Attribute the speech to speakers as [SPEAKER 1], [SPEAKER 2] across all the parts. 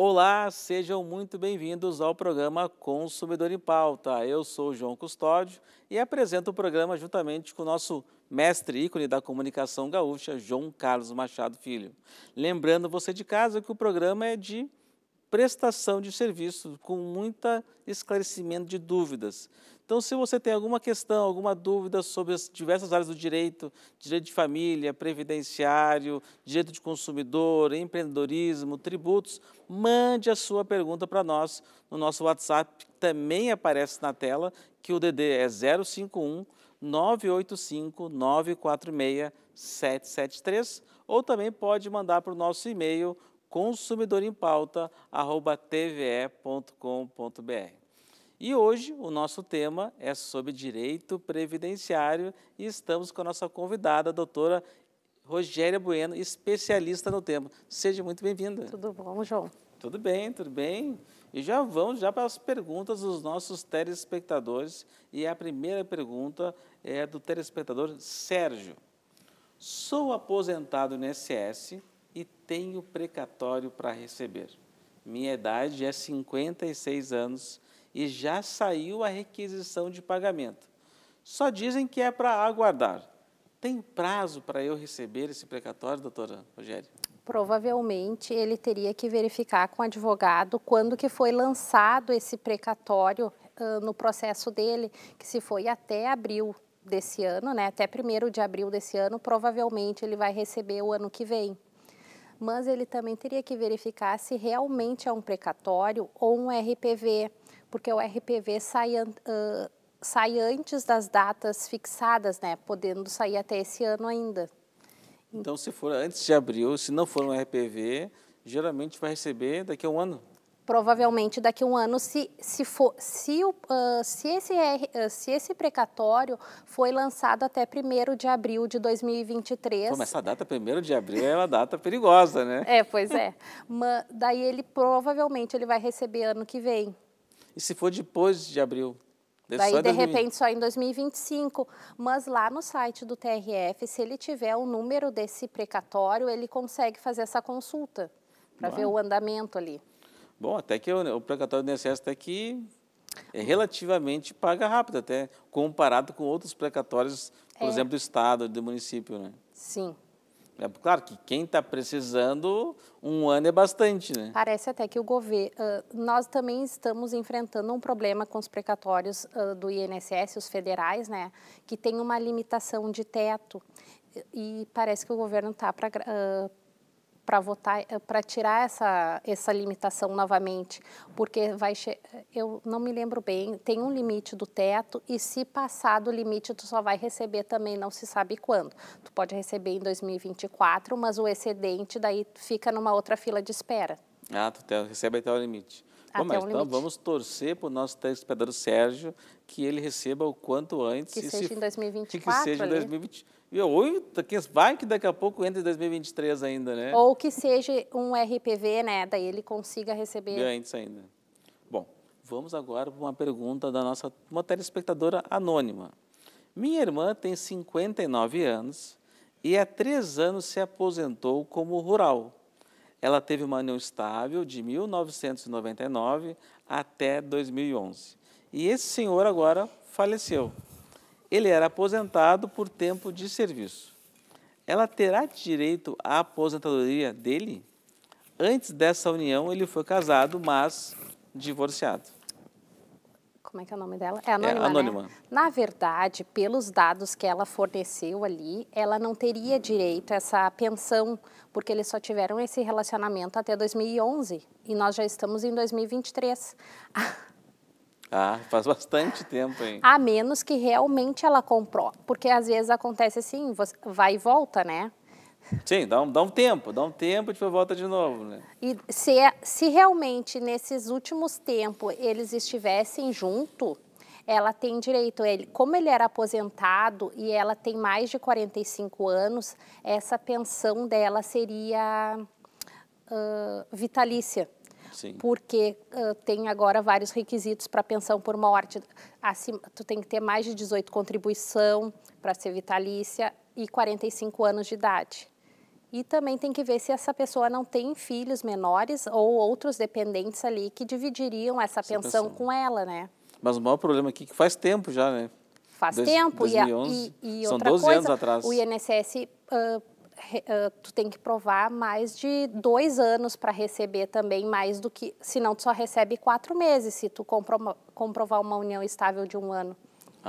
[SPEAKER 1] Olá, sejam muito bem-vindos ao programa Consumidor em Pauta. Eu sou João Custódio e apresento o programa juntamente com o nosso mestre ícone da comunicação gaúcha, João Carlos Machado Filho. Lembrando você de casa que o programa é de prestação de serviço com muito esclarecimento de dúvidas. Então, se você tem alguma questão, alguma dúvida sobre as diversas áreas do direito, direito de família, previdenciário, direito de consumidor, empreendedorismo, tributos, mande a sua pergunta para nós no nosso WhatsApp, que também aparece na tela, que o DD é 051 985 946 773, ou também pode mandar para o nosso e-mail consumidorempauta.tve.com.br. E hoje o nosso tema é sobre direito previdenciário e estamos com a nossa convidada, a doutora Rogéria Bueno, especialista no tema. Seja muito bem-vinda. Tudo bom, João? Tudo bem, tudo bem. E já vamos já para as perguntas dos nossos telespectadores. E a primeira pergunta é do telespectador Sérgio. Sou aposentado no SS e tenho precatório para receber. Minha idade é 56 anos e já saiu a requisição de pagamento. Só dizem que é para aguardar. Tem prazo para eu receber esse precatório, doutora Rogério?
[SPEAKER 2] Provavelmente ele teria que verificar com o advogado quando que foi lançado esse precatório uh, no processo dele, que se foi até abril desse ano, né, até primeiro de abril desse ano, provavelmente ele vai receber o ano que vem mas ele também teria que verificar se realmente é um precatório ou um RPV, porque o RPV sai, uh, sai antes das datas fixadas, né, podendo sair até esse ano ainda.
[SPEAKER 1] Então, se for antes de abril, se não for um RPV, geralmente vai receber daqui a um ano
[SPEAKER 2] provavelmente daqui a um ano, se, se, for, se, o, uh, se, esse, uh, se esse precatório foi lançado até 1 de abril de 2023. Pô, mas essa
[SPEAKER 1] data, 1 de abril, é uma data perigosa, né?
[SPEAKER 2] É, pois é. mas, daí ele provavelmente ele vai receber ano que vem.
[SPEAKER 1] E se for depois de abril? É daí, de repente,
[SPEAKER 2] só em 2025. Mas lá no site do TRF, se ele tiver o número desse precatório, ele consegue fazer essa consulta para ver o andamento ali.
[SPEAKER 1] Bom, até que o, o precatório do INSS até que é relativamente paga rápido, até comparado com outros precatórios, por é. exemplo, do estado, do município, né? Sim. É, claro que quem está precisando, um ano é bastante, né?
[SPEAKER 2] Parece até que o governo... Uh, nós também estamos enfrentando um problema com os precatórios uh, do INSS, os federais, né? Que tem uma limitação de teto. E parece que o governo está para uh, para votar, eh, para tirar essa, essa limitação novamente, porque vai eu não me lembro bem, tem um limite do teto e se passar do limite tu só vai receber também não se sabe quando. Tu pode receber em 2024, mas o excedente daí fica numa outra fila de espera.
[SPEAKER 1] Ah, tu recebe até o limite. Bom, mas, então vamos torcer para o nosso telespectador Sérgio que ele receba o quanto antes. Que seja se, em
[SPEAKER 2] 2024. Que seja em
[SPEAKER 1] 2024 e oito, vai que daqui a pouco entre 2023 ainda, né? Ou
[SPEAKER 2] que seja um RPV, né? Daí ele consiga receber. Antes
[SPEAKER 1] ainda. Bom, vamos agora para uma pergunta da nossa uma telespectadora anônima. Minha irmã tem 59 anos e há três anos se aposentou como rural. Ela teve uma união estável de 1999 até 2011. E esse senhor agora faleceu ele era aposentado por tempo de serviço. Ela terá direito à aposentadoria dele? Antes dessa união, ele foi casado, mas divorciado.
[SPEAKER 2] Como é que é o nome dela? É anônima. É né? anônima. Né? Na verdade, pelos dados que ela forneceu ali, ela não teria direito a essa pensão, porque eles só tiveram esse relacionamento até 2011 e nós já estamos em 2023.
[SPEAKER 1] Ah, faz bastante tempo, hein?
[SPEAKER 2] A menos que realmente ela comprou. Porque às vezes acontece assim, vai e volta, né?
[SPEAKER 1] Sim, dá um, dá um tempo, dá um tempo e depois volta de novo, né?
[SPEAKER 2] E se, é, se realmente nesses últimos tempos eles estivessem junto, ela tem direito, ele, como ele era aposentado e ela tem mais de 45 anos, essa pensão dela seria uh, vitalícia. Sim. porque uh, tem agora vários requisitos para pensão por morte. Assim, tu tem que ter mais de 18 contribuição para ser vitalícia e 45 anos de idade. E também tem que ver se essa pessoa não tem filhos menores ou outros dependentes ali que dividiriam essa, essa pensão, pensão com ela, né?
[SPEAKER 1] Mas o maior problema aqui é que faz tempo já, né? Faz tempo. 2011, e, e, e São 12 coisa, anos atrás. O
[SPEAKER 2] INSS uh, tu tem que provar mais de dois anos para receber também mais do que, senão tu só recebe quatro meses se tu comprovar uma união estável de um ano.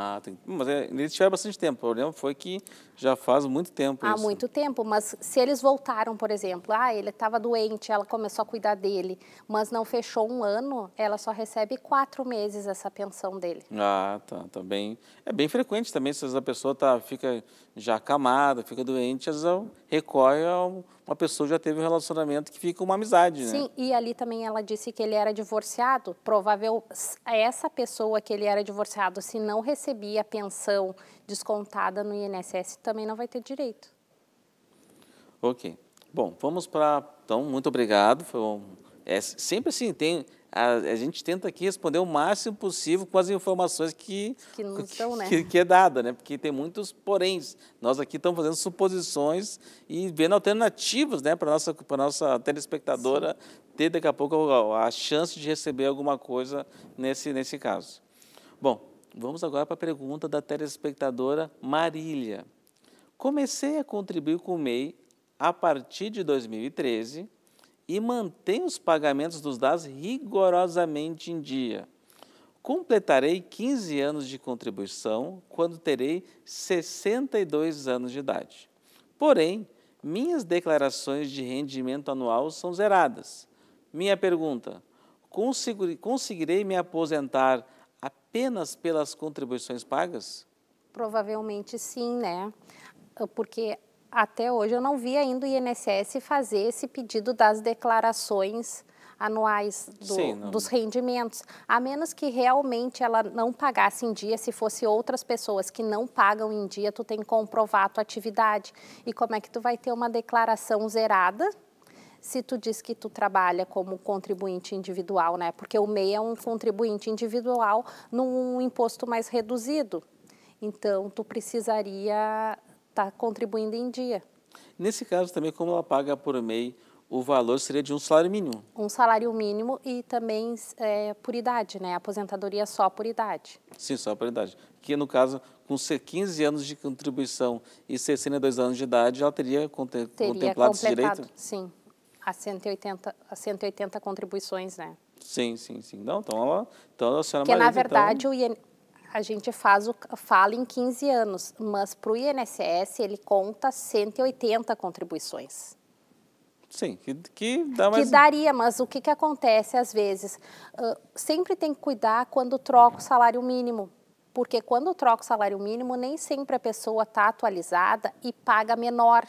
[SPEAKER 1] Ah, tem, mas é, eles tiveram bastante tempo. O problema foi que já faz muito tempo Há isso. muito
[SPEAKER 2] tempo, mas se eles voltaram, por exemplo, ah, ele estava doente, ela começou a cuidar dele, mas não fechou um ano, ela só recebe quatro meses essa pensão dele.
[SPEAKER 1] Ah, tá, tá bem. É bem frequente também, se a pessoa tá, fica já acamada, fica doente, às vezes recorre ao uma pessoa já teve um relacionamento que fica uma amizade, né? Sim,
[SPEAKER 2] e ali também ela disse que ele era divorciado. Provável essa pessoa que ele era divorciado, se não recebia a pensão descontada no INSS, também não vai ter direito.
[SPEAKER 1] Ok. Bom, vamos para. Então, muito obrigado. Foi um é, sempre assim, tem, a, a, gente tenta aqui responder o máximo possível com as informações que,
[SPEAKER 2] que, que, são, né? que, que
[SPEAKER 1] é dada, né? Porque tem muitos poréns. Nós aqui estamos fazendo suposições e vendo alternativas né, para a nossa, nossa telespectadora Sim. ter daqui a pouco a, a chance de receber alguma coisa nesse, nesse caso. Bom, vamos agora para a pergunta da telespectadora Marília. Comecei a contribuir com o MEI a partir de 2013 e mantém os pagamentos dos DAS rigorosamente em dia. Completarei 15 anos de contribuição quando terei 62 anos de idade. Porém, minhas declarações de rendimento anual são zeradas. Minha pergunta: conseguirei me aposentar apenas pelas contribuições pagas?
[SPEAKER 2] Provavelmente sim, né? Porque até hoje eu não vi ainda o INSS fazer esse pedido das declarações anuais do, Sim, não... dos rendimentos, a menos que realmente ela não pagasse em dia, se fosse outras pessoas que não pagam em dia, tu tem que comprovar a tua atividade. E como é que tu vai ter uma declaração zerada? Se tu diz que tu trabalha como contribuinte individual, né? Porque o MEI é um contribuinte individual num imposto mais reduzido. Então, tu precisaria está contribuindo em dia.
[SPEAKER 1] Nesse caso também, como ela paga por MEI, o valor seria de um salário mínimo?
[SPEAKER 2] Um salário mínimo e também é, por idade, né? Aposentadoria só por idade.
[SPEAKER 1] Sim, só por idade. Que no caso, com 15 anos de contribuição e 62 anos de idade, ela teria, teria contemplado esse direito?
[SPEAKER 2] Sim, a 180, a 180 contribuições, né?
[SPEAKER 1] Sim, sim, sim. Não, então ela, então a senhora Porque, na então, verdade, então...
[SPEAKER 2] o IN a gente faz o, fala em 15 anos, mas para o INSS ele conta 180 contribuições.
[SPEAKER 1] Sim, que, que dá mais... Que
[SPEAKER 2] daria, mas o que, que acontece às vezes? Uh, sempre tem que cuidar quando troca o salário mínimo, porque quando troca o salário mínimo, nem sempre a pessoa está atualizada e paga menor.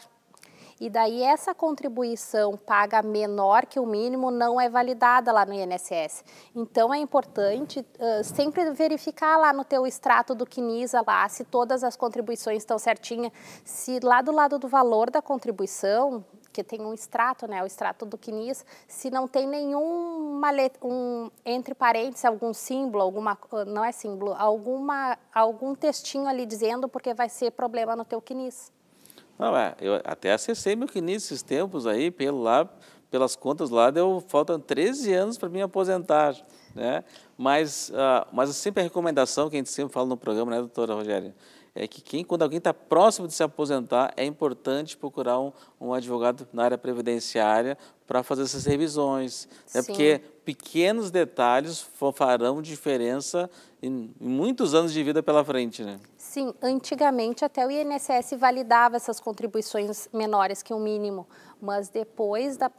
[SPEAKER 2] E daí essa contribuição paga menor que o mínimo não é validada lá no INSS. Então é importante uh, sempre verificar lá no teu extrato do CNISA lá se todas as contribuições estão certinhas, se lá do lado do valor da contribuição que tem um extrato, né, o extrato do CNIS, se não tem nenhum um, entre parênteses, algum símbolo, alguma, não é símbolo, alguma, algum textinho ali dizendo porque vai ser problema no teu CNIS.
[SPEAKER 1] Não, é, eu até acessei meu CNI esses tempos aí, pelo lá, pelas contas lá, deu, faltam 13 anos para me aposentar, né? Mas, uh, mas sempre a recomendação que a gente sempre fala no programa, né, doutora Rogéria? É que quem, quando alguém está próximo de se aposentar, é importante procurar um, um advogado na área previdenciária para fazer essas revisões. Né? Porque pequenos detalhes farão diferença em, em muitos anos de vida pela frente, né?
[SPEAKER 2] Sim, antigamente até o INSS validava essas contribuições menores que o mínimo, mas depois da,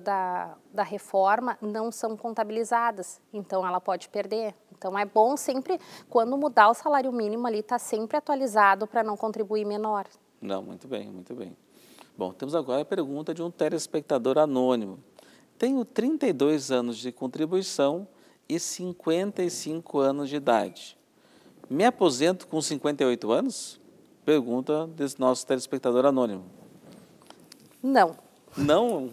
[SPEAKER 2] da, da, reforma não são contabilizadas, então ela pode perder. Então é bom sempre, quando mudar o salário mínimo ali, está sempre atualizado para não contribuir menor.
[SPEAKER 1] Não, muito bem, muito bem. Bom, temos agora a pergunta de um telespectador anônimo. Tenho 32 anos de contribuição e 55 anos de idade. Me aposento com 58 anos? Pergunta desse nosso telespectador anônimo. Não. Não?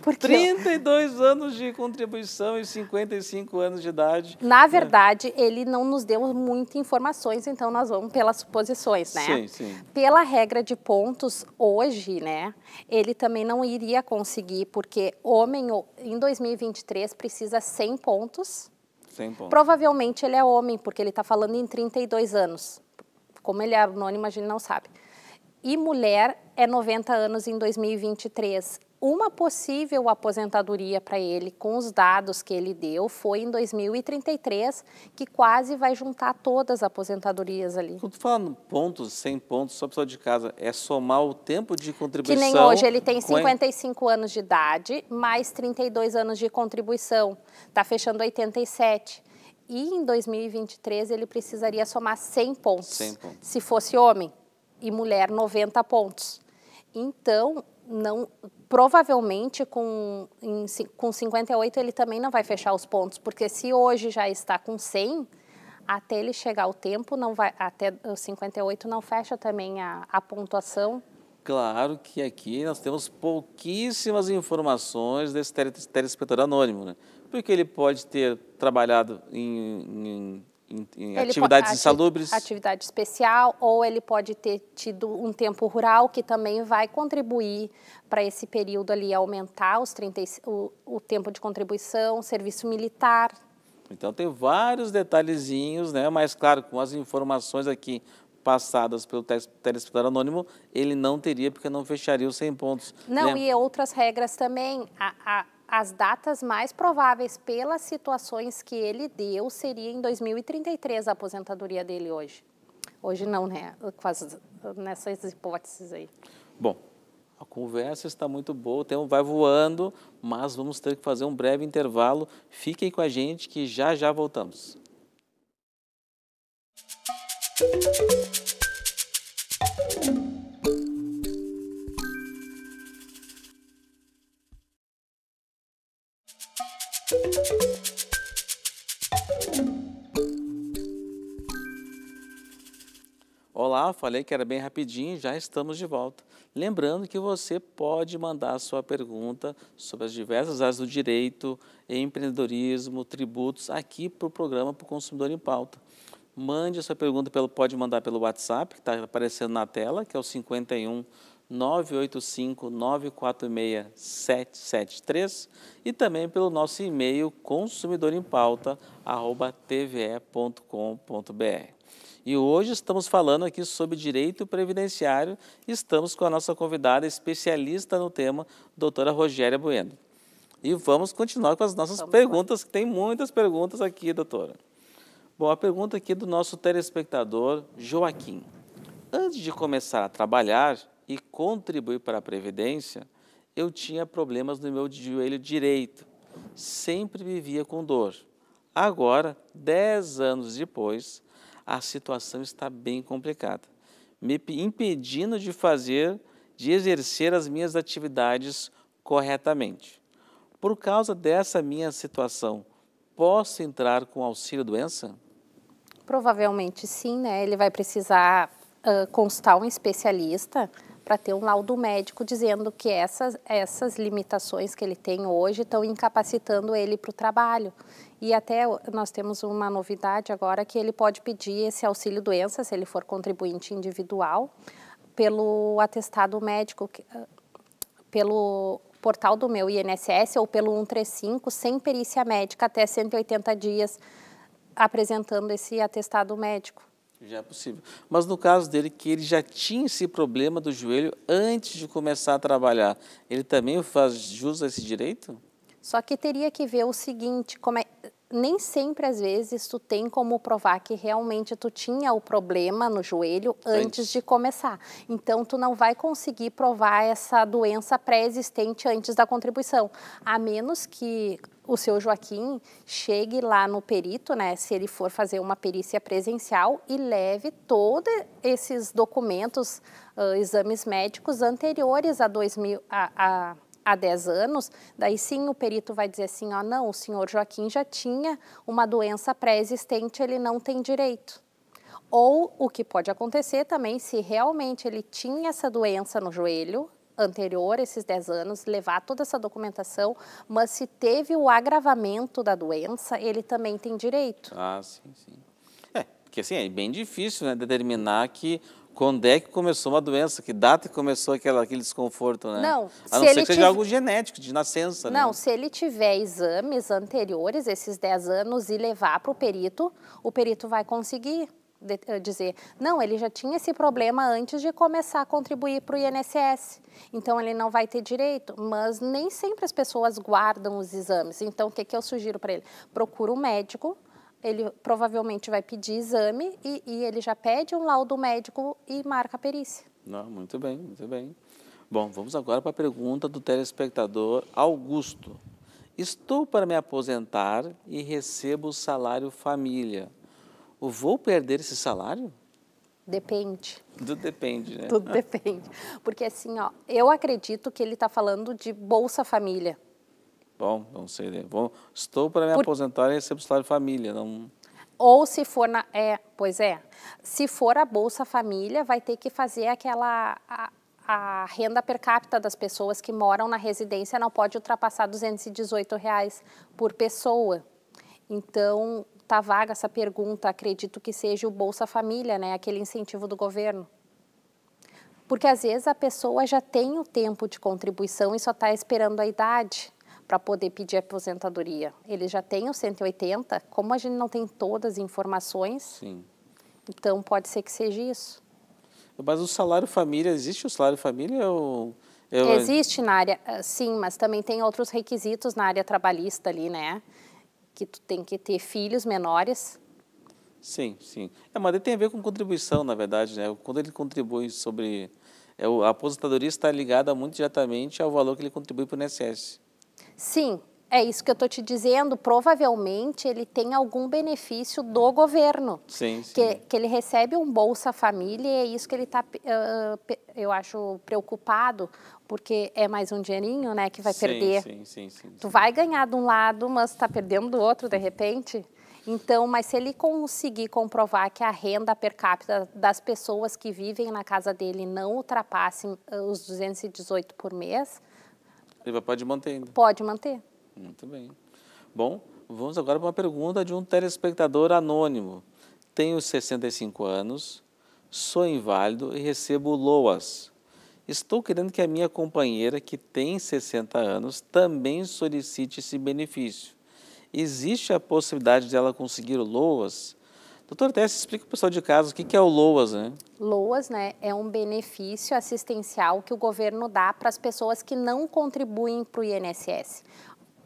[SPEAKER 1] Porque 32 eu... anos de contribuição e 55 anos de idade. Na é. verdade,
[SPEAKER 2] ele não nos deu muitas informações, então nós vamos pelas suposições, né? Sim, sim. Pela regra de pontos, hoje, né, ele também não iria conseguir, porque homem em 2023 precisa 100 pontos sem ponto. Provavelmente ele é homem, porque ele está falando em 32 anos. Como ele é anônimo, a gente não sabe. E mulher é 90 anos em 2023 uma possível aposentadoria para ele, com os dados que ele deu, foi em 2033, que quase vai juntar todas as aposentadorias ali. Quando tu fala
[SPEAKER 1] pontos, 100 pontos, só pessoal de casa, é somar o tempo de contribuição. Que nem hoje, ele tem
[SPEAKER 2] 55 a... anos de idade, mais 32 anos de contribuição, está fechando 87 e em 2023 ele precisaria somar 100 pontos, 100 pontos, se fosse homem, e mulher 90 pontos. Então, não provavelmente com, em, com 58 ele também não vai fechar os pontos, porque se hoje já está com 100, até ele chegar o tempo, não vai, até os 58 não fecha também a, a pontuação?
[SPEAKER 1] Claro que aqui nós temos pouquíssimas informações desse telespectador anônimo, né? porque ele pode ter trabalhado em, em em, em atividades pode, insalubres?
[SPEAKER 2] Atividade especial, ou ele pode ter tido um tempo rural, que também vai contribuir para esse período ali aumentar os 30, o, o tempo de contribuição, serviço militar.
[SPEAKER 1] Então tem vários detalhezinhos, né? mas claro, com as informações aqui passadas pelo telespectador anônimo, ele não teria, porque não fecharia os 100 pontos. Não, né? e
[SPEAKER 2] outras regras também. A, a as datas mais prováveis pelas situações que ele deu seria em 2033 a aposentadoria dele hoje. Hoje não, né? Quase nessas hipóteses
[SPEAKER 1] aí. Bom, a conversa está muito boa, o tempo vai voando, mas vamos ter que fazer um breve intervalo. Fiquem com a gente que já já voltamos. Música falei que era bem rapidinho, já estamos de volta. Lembrando que você pode mandar a sua pergunta sobre as diversas áreas do direito, empreendedorismo, tributos, aqui para o programa para o Consumidor em Pauta. Mande a sua pergunta, pelo, pode mandar pelo WhatsApp, que está aparecendo na tela, que é o 51 985-946-773 e também pelo nosso e-mail consumidorempauta.tve.com.br. E hoje estamos falando aqui sobre direito previdenciário. Estamos com a nossa convidada especialista no tema, doutora Rogéria Bueno. E vamos continuar com as nossas vamos perguntas, que tem muitas perguntas aqui, doutora. Bom, a pergunta aqui do nosso telespectador Joaquim. Antes de começar a trabalhar, e contribuir para a Previdência, eu tinha problemas no meu joelho direito. Sempre vivia com dor. Agora, 10 anos depois, a situação está bem complicada, me impedindo de fazer, de exercer as minhas atividades corretamente. Por causa dessa minha situação, posso entrar com auxílio doença?
[SPEAKER 2] Provavelmente sim, né? Ele vai precisar uh, consultar um especialista para ter um laudo médico dizendo que essas, essas limitações que ele tem hoje estão incapacitando ele para o trabalho. E até nós temos uma novidade agora que ele pode pedir esse auxílio doença, se ele for contribuinte individual, pelo atestado médico, ah, pelo portal do meu INSS ou pelo 135, sem perícia médica, até 180 dias apresentando esse atestado médico.
[SPEAKER 1] Já é possível. Mas no caso dele, que ele já tinha esse problema do joelho antes de começar a trabalhar, ele também faz jus a esse direito?
[SPEAKER 2] Só que teria que ver o seguinte, como é, nem sempre às vezes tu tem como provar que realmente tu tinha o problema no joelho antes, antes de começar. Então tu não vai conseguir provar essa doença pré-existente antes da contribuição, a menos que o seu Joaquim chegue lá no perito, né, se ele for fazer uma perícia presencial e leve todos esses documentos, uh, exames médicos anteriores a, 2000, a, a, a 10 anos, daí sim o perito vai dizer assim, ó, não, o senhor Joaquim já tinha uma doença pré-existente, ele não tem direito. Ou o que pode acontecer também, se realmente ele tinha essa doença no joelho, anterior, esses 10 anos, levar toda essa documentação, mas se teve o agravamento da doença, ele também tem direito.
[SPEAKER 1] Ah, sim, sim. É, porque assim, é bem difícil né, determinar que quando é que começou uma doença, que data que começou aquela, aquele desconforto, né? Não, a não ser que seja tiv... algo genético, de nascença, né? Não, né? se
[SPEAKER 2] ele tiver exames anteriores, esses 10 anos, e levar para o perito, o perito vai conseguir. Eh, dizer, não, ele já tinha esse problema antes de começar a contribuir para o INSS, então ele não vai ter direito, mas nem sempre as pessoas guardam os exames, então o que, que eu sugiro para ele? Procura um médico, ele provavelmente vai pedir exame e, e, ele já pede um laudo médico e marca a perícia.
[SPEAKER 1] Não, muito bem, muito bem. Bom, vamos agora para a pergunta do telespectador Augusto. Estou para me aposentar e recebo o salário família eu vou perder esse salário?
[SPEAKER 2] Depende.
[SPEAKER 1] Tudo depende, né? Tudo
[SPEAKER 2] depende. Porque assim, ó, eu acredito que ele está falando de Bolsa Família.
[SPEAKER 1] Bom, não sei. Bom, né? estou para me Por... aposentar e recebo salário família. Não...
[SPEAKER 2] Ou se for na. É, pois é. Se for a Bolsa Família, vai ter que fazer aquela. A, a renda per capita das pessoas que moram na residência não pode ultrapassar R$ 218 reais por pessoa. Então, está vaga essa pergunta, acredito que seja o Bolsa Família, né? aquele incentivo do governo. Porque às vezes a pessoa já tem o tempo de contribuição e só está esperando a idade para poder pedir aposentadoria. Ele já tem os 180, como a gente não tem todas as informações, Sim. então pode ser que seja isso.
[SPEAKER 1] Mas o salário família, existe o salário família ou... Eu... É existe
[SPEAKER 2] na área, sim, mas também tem outros requisitos na área trabalhista ali, né? que tu tem que ter filhos menores?
[SPEAKER 1] Sim, sim. É, mas tem a ver com contribuição, na verdade, né? Quando ele contribui sobre... É, a aposentadoria está ligada muito diretamente ao valor que ele contribui para o INSS.
[SPEAKER 2] Sim, é isso que eu estou te dizendo. Provavelmente ele tem algum benefício do governo.
[SPEAKER 1] Sim, sim. Que,
[SPEAKER 2] que ele recebe um Bolsa Família e é isso que ele está, eu acho, preocupado, porque é mais um dinheirinho né, que vai sim, perder. Sim,
[SPEAKER 1] sim, sim, Tu
[SPEAKER 2] vai ganhar de um lado, mas está perdendo do outro de repente. Então, mas se ele conseguir comprovar que a renda per capita das pessoas que vivem na casa dele não ultrapasse os 218 por mês.
[SPEAKER 1] Ele pode manter ainda.
[SPEAKER 2] Pode manter.
[SPEAKER 1] Muito bem. Bom, vamos agora para uma pergunta de um telespectador anônimo. Tenho 65 anos, sou inválido e recebo LOAS. Estou querendo que a minha companheira, que tem 60 anos, também solicite esse benefício. Existe a possibilidade dela conseguir o LOAS? Doutor Tess, explica para o pessoal de casa o que é o LOAS, né?
[SPEAKER 2] LOAS, né, é um benefício assistencial que o governo dá para as pessoas que não contribuem para o INSS.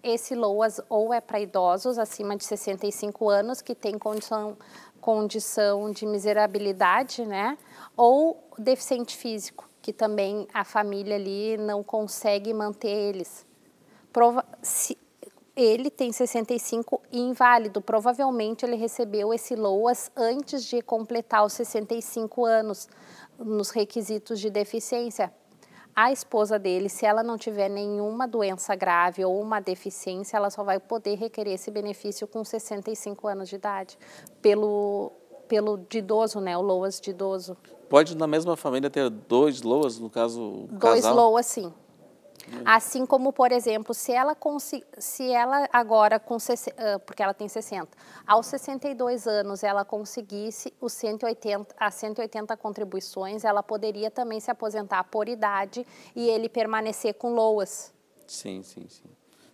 [SPEAKER 2] Esse LOAS ou é para idosos acima de 65 anos que tem condição, condição de miserabilidade, né? Ou deficiente físico, que também a família ali não consegue manter eles. Prova se, ele tem 65 e inválido. Provavelmente ele recebeu esse LOAS antes de completar os 65 anos, nos requisitos de deficiência, a esposa dele, se ela não tiver nenhuma doença grave ou uma deficiência, ela só vai poder requerer esse benefício com 65 anos de idade, pelo, pelo de idoso, né, o LOAS de idoso.
[SPEAKER 1] Pode na mesma família ter dois LOAS, no caso, Dois casal? LOAS,
[SPEAKER 2] sim. Assim como, por exemplo, se ela, se ela agora, com, porque ela tem 60, aos 62 anos ela conseguisse os 180, as 180 contribuições, ela poderia também se aposentar por idade e ele permanecer com loas.
[SPEAKER 1] Sim, sim, sim.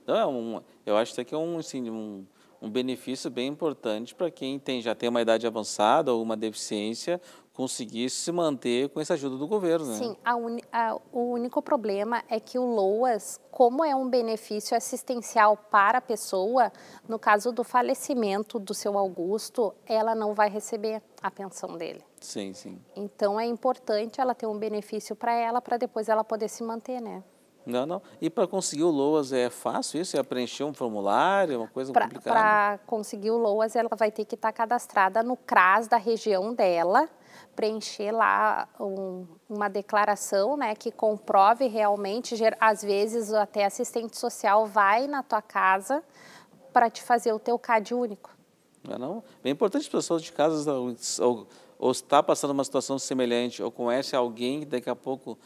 [SPEAKER 1] Então, é um, eu acho que isso aqui é um, assim, um, um benefício bem importante para quem tem, já tem uma idade avançada ou uma deficiência conseguir se manter com essa ajuda do governo. Né? Sim,
[SPEAKER 2] a un, a, o único problema é que o LOAS, como é um benefício assistencial para a pessoa, no caso do falecimento do seu Augusto, ela não vai receber a pensão dele. Sim, sim. Então é importante ela ter um benefício para ela, para depois ela poder se manter, né?
[SPEAKER 1] Não, não. E para conseguir o LOAS é fácil isso? É preencher um formulário, uma coisa pra, complicada? Para
[SPEAKER 2] conseguir o LOAS, ela vai ter que estar cadastrada no CRAS da região dela preencher lá um, uma declaração, né, que comprove realmente, às vezes até assistente social vai na tua casa para te fazer o teu CAD único.
[SPEAKER 1] Não, é não. É importante as pessoas de casa ou, ou, ou está passando uma situação semelhante ou conhece alguém que daqui a pouco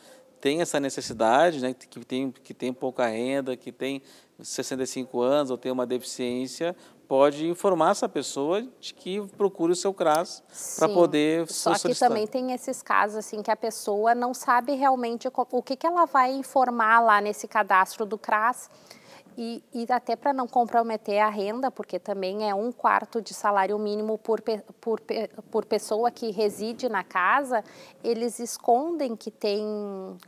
[SPEAKER 1] tem essa necessidade, né, que, tem, que tem pouca renda, que tem 65 anos ou tem uma deficiência, pode informar essa pessoa de que procure o seu CRAS para poder Só que também
[SPEAKER 2] tem esses casos assim que a pessoa não sabe realmente o que, que ela vai informar lá nesse cadastro do CRAS e, e até para não comprometer a renda, porque também é um quarto de salário mínimo por, por, por pessoa que reside na casa, eles escondem que tem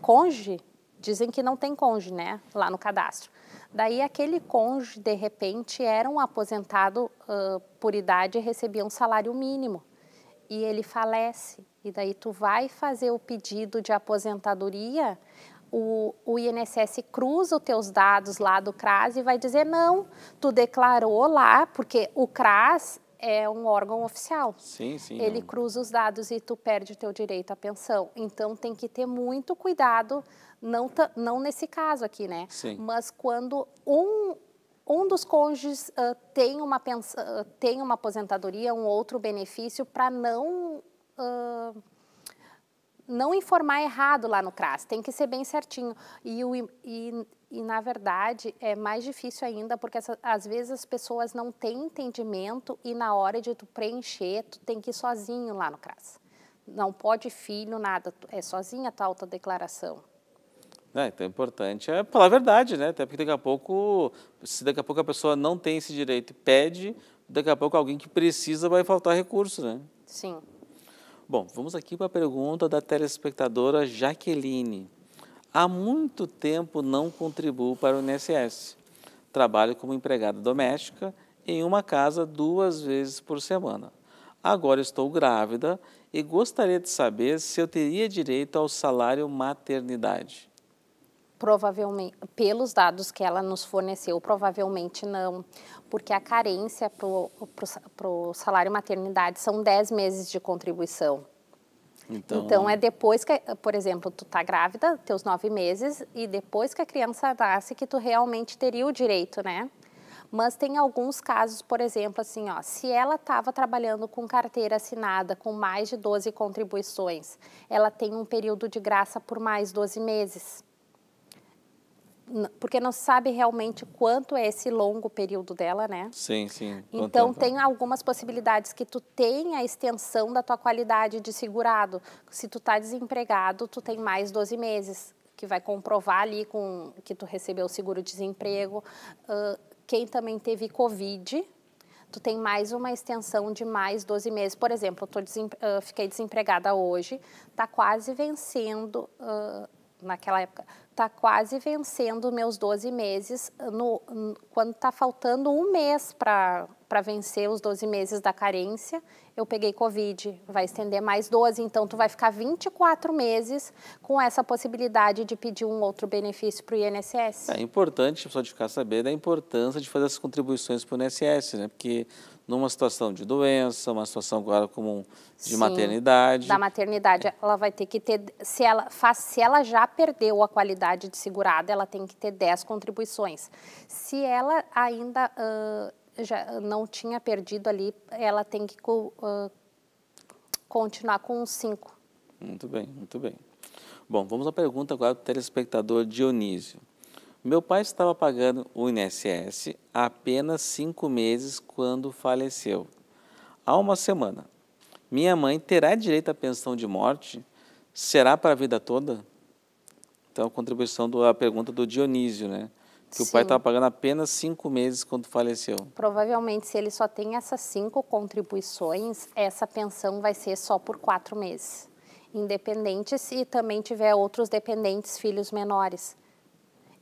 [SPEAKER 2] conge, dizem que não tem conge, né, lá no cadastro. Daí aquele cônjuge, de repente, era um aposentado uh, por idade e recebia um salário mínimo. E ele falece. E daí tu vai fazer o pedido de aposentadoria, o, o INSS cruza os teus dados lá do CRAS e vai dizer, não, tu declarou lá, porque o CRAS é um órgão oficial.
[SPEAKER 1] Sim, sim. Ele não.
[SPEAKER 2] cruza os dados e tu perde o teu direito à pensão. Então tem que ter muito cuidado, não, não nesse caso aqui, né? Sim. Mas quando um, um dos cônjuges uh, tem, uma pensa, uh, tem uma aposentadoria, um outro benefício, para não. Uh, não informar errado lá no CRAS, tem que ser bem certinho. E, o, e, e na verdade, é mais difícil ainda, porque essa, às vezes as pessoas não têm entendimento e na hora de tu preencher, tu tem que ir sozinho lá no CRAS. Não pode filho, nada, é sozinha a tua autodeclaração.
[SPEAKER 1] É, então é importante é falar a verdade, né? Até porque daqui a pouco, se daqui a pouco a pessoa não tem esse direito e pede, daqui a pouco alguém que precisa vai faltar recurso, né? Sim. Bom, vamos aqui para a pergunta da telespectadora Jaqueline. Há muito tempo não contribuo para o INSS. Trabalho como empregada doméstica em uma casa duas vezes por semana. Agora estou grávida e gostaria de saber se eu teria direito ao salário maternidade.
[SPEAKER 2] Provavelmente, pelos dados que ela nos forneceu, provavelmente não, porque a carência para o salário maternidade são 10 meses de contribuição. Então... então, é depois que, por exemplo, tu tá grávida, teus nove meses, e depois que a criança nasce que tu realmente teria o direito, né? Mas tem alguns casos, por exemplo, assim, ó, se ela estava trabalhando com carteira assinada com mais de 12 contribuições, ela tem um período de graça por mais 12 meses porque não sabe realmente quanto é esse longo período dela, né?
[SPEAKER 1] Sim, sim. Então tem
[SPEAKER 2] algumas possibilidades que tu tem a extensão da tua qualidade de segurado. Se tu tá desempregado, tu tem mais 12 meses, que vai comprovar ali com que tu recebeu o seguro-desemprego. Uh, quem também teve Covid, tu tem mais uma extensão de mais 12 meses. Por exemplo, eu uh, fiquei desempregada hoje, tá quase vencendo... Uh, naquela época, está quase vencendo meus 12 meses, no, quando está faltando um mês para para vencer os 12 meses da carência, eu peguei Covid, vai estender mais 12, então tu vai ficar 24 meses com essa possibilidade de pedir um outro benefício para o INSS.
[SPEAKER 1] É importante só de ficar saber da importância de fazer as contribuições para o INSS, né? Porque numa situação de doença, uma situação agora comum de Sim, maternidade. Da
[SPEAKER 2] maternidade, é. ela vai ter que ter, se ela, faz, se ela já perdeu a qualidade de segurada, ela tem que ter 10 contribuições. Se ela ainda uh, já não tinha perdido ali, ela tem que co, uh, continuar com um 5.
[SPEAKER 1] Muito bem, muito bem. Bom, vamos à pergunta agora do telespectador Dionísio. Meu pai estava pagando o INSS há apenas cinco meses quando faleceu. Há uma semana. Minha mãe terá direito à pensão de morte? Será para a vida toda? Então, a contribuição da pergunta do Dionísio, né? que Sim. o pai estava pagando apenas cinco meses quando faleceu.
[SPEAKER 2] Provavelmente, se ele só tem essas cinco contribuições, essa pensão vai ser só por quatro meses, independente se também tiver outros dependentes, filhos menores.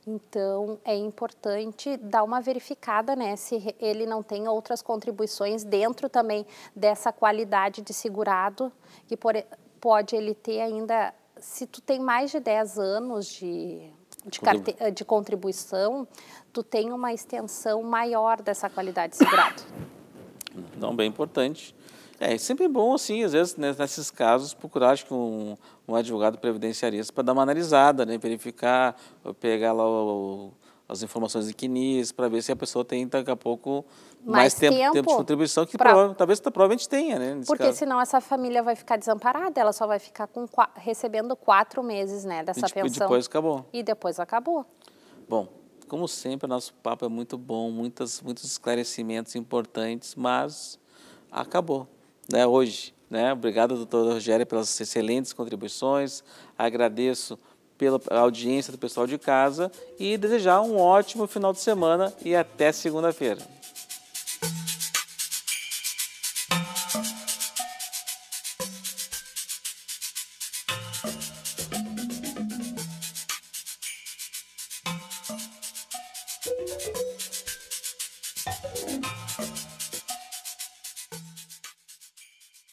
[SPEAKER 2] Então, é importante dar uma verificada, né, se ele não tem outras contribuições dentro também dessa qualidade de segurado, que por, pode ele ter ainda, se tu tem mais de 10 anos de de, carte... Eh, de contribuição, tu tem uma extensão maior dessa qualidade de segurado.
[SPEAKER 1] Não, bem importante. É, é, sempre bom, assim, às vezes, né, nesses casos, procurar acho que um, um advogado previdenciarista para dar uma analisada, né? verificar, pegar lá o, as informações de quinis, para ver se a pessoa tem daqui a pouco mais, mais tempo, tempo, tempo, de contribuição, que pra... prova, talvez provavelmente tenha, né? Porque caso. senão
[SPEAKER 2] essa família vai ficar desamparada, ela só vai ficar com, recebendo quatro meses né, dessa e, tipo, pensão. E depois acabou. E depois acabou.
[SPEAKER 1] Bom, como sempre, nosso papo é muito bom, muitas, muitos esclarecimentos importantes, mas acabou, né, hoje. Né? Obrigado, doutora Rogéria, pelas excelentes contribuições. Agradeço pela audiência do pessoal de casa e desejar um ótimo final de semana e até segunda-feira.